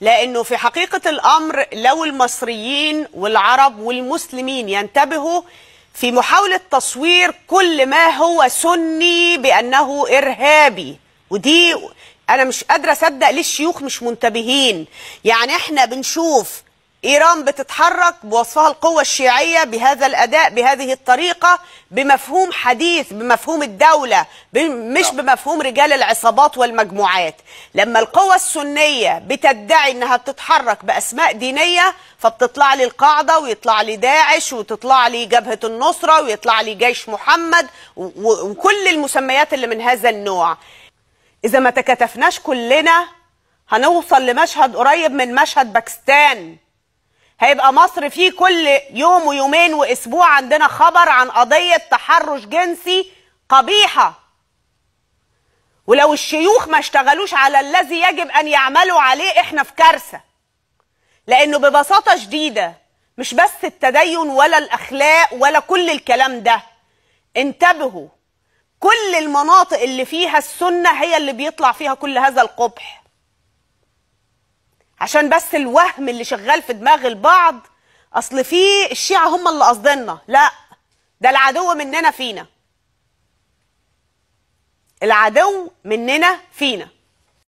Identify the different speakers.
Speaker 1: لأنه في حقيقة الأمر لو المصريين والعرب والمسلمين ينتبهوا في محاولة تصوير كل ما هو سني بأنه إرهابي ودي أنا مش قادرة أصدق ليه الشيوخ مش منتبهين يعني إحنا بنشوف إيران بتتحرك بوصفها القوة الشيعية بهذا الأداء بهذه الطريقة بمفهوم حديث بمفهوم الدولة مش نعم. بمفهوم رجال العصابات والمجموعات لما القوة السنية بتدعي إنها بتتحرك بأسماء دينية فبتطلع لي القاعدة ويطلع لي داعش وتطلع لي جبهة النصرة ويطلع لي جيش محمد وكل المسميات اللي من هذا النوع إذا ما تكاتفناش كلنا هنوصل لمشهد قريب من مشهد باكستان هيبقى مصر فيه كل يوم ويومين واسبوع عندنا خبر عن قضيه تحرش جنسي قبيحه ولو الشيوخ ما اشتغلوش على الذي يجب ان يعملوا عليه احنا في كارثه لانه ببساطه شديده مش بس التدين ولا الاخلاق ولا كل الكلام ده انتبهوا كل المناطق اللي فيها السنه هي اللي بيطلع فيها كل هذا القبح عشان بس الوهم اللي شغال في دماغ البعض اصل في الشيعه هم اللي قصدنا لا ده العدو مننا فينا العدو مننا فينا